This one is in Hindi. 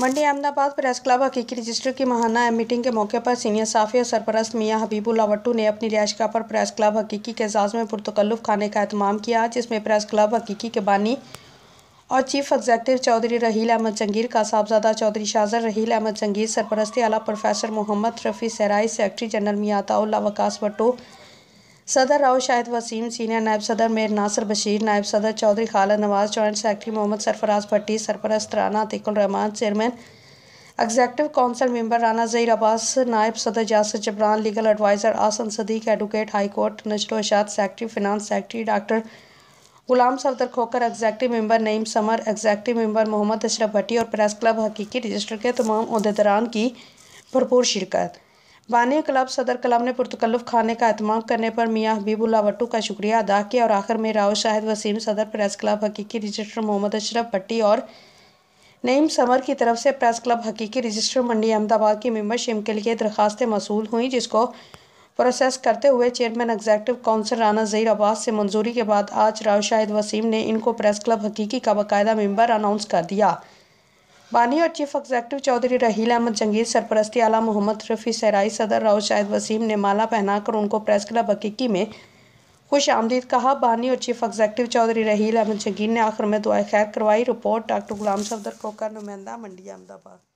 मंडी अहमदाबाद प्रेस क्लब हकीकी रजिस्टर की महाना मीटिंग के मौके पर सीनियर साफी और सरपरस्त मियाँ हबीबुल्ला वट्टू ने अपनी रिहायशा पर प्रेस क्लब हकीकी के एजाज़ में पुरतकल्लुफ़ खाने का अहतमाम किया जिसमें प्रेस क्लब हकीकी के बानी और चीफ एग्जेक्टिव चौधरी रहील अहमद जंगीर का साहबजादा चौधरी शाहजर रहील अहमद जंगीर सरपरस्ती आला professor Mohammad Rafi Sarai secretary general Mian Taullah Waqas वट्टू सदर राव शाहिद वसीम सीनियर नायब सदर मेयर नासर बशीर नायब सदर चौधरी खालद नवाज जॉइंट सेक्रेटरी मोहम्मद सरफराज भट्टी सरपरस्त Rana Rehman chairman executive council member Rana Zaheer Abbas नायब सदर Jasar Jabran legal adviser Ahsan Sadiq advocate high court नशर अशात secretary finance secretary doctor Ghulam Safdar Khokhar executive member Naeem Samar executive member Mohammad Ashraf Bhatti और प्रेस क्लब हकीकी रजिस्टर के तमाम अहदेदारान की भरपूर शिरकत बानिया क्लब सदर क्लब ने पुरतकल्लुफ खाने का अहतमाम करने पर मियाँ हबीबुल्ला वट्टू का शुक्रिया अदा किया और आखिर में राव शाहिद वसीम सदर प्रेस क्लब हकीकी रजिस्टर मोहम्मद अशरफ भट्टी और नईम समर की तरफ से प्रेस क्लब हकीकी रजिस्टर मंडी अहमदाबाद की मेम्बरशिप के लिए दरखास्तें मौसू हुई जिसको प्रोसेस करते हुए chairman executive council Rana Zaheer Abbas से मंजूरी के बाद आज राव शाहिद वसीम ने इनको प्रेस क्लब हकीकी का बाकायदा मेम्बर अनाउंस कर दिया बानी और चीफ एग्जेक्टिव चौधरी रहील अहमद जंगीर सरपरस्ती आला मोहम्मद रफ़ी सराई सदर राव शाहिद वसीम ने माला पहनाकर उनको प्रेस क्लब हकीकी में खुश आमदीद कहा बानी और चीफ एग्जेक्टिव चौधरी रहील अहमद जंगीर ने आखिर में दुआ खैर करवाई रिपोर्ट डॉक्टर गुलाम सफदर कोकर नुमाइंदा मंडी अहमदाबाद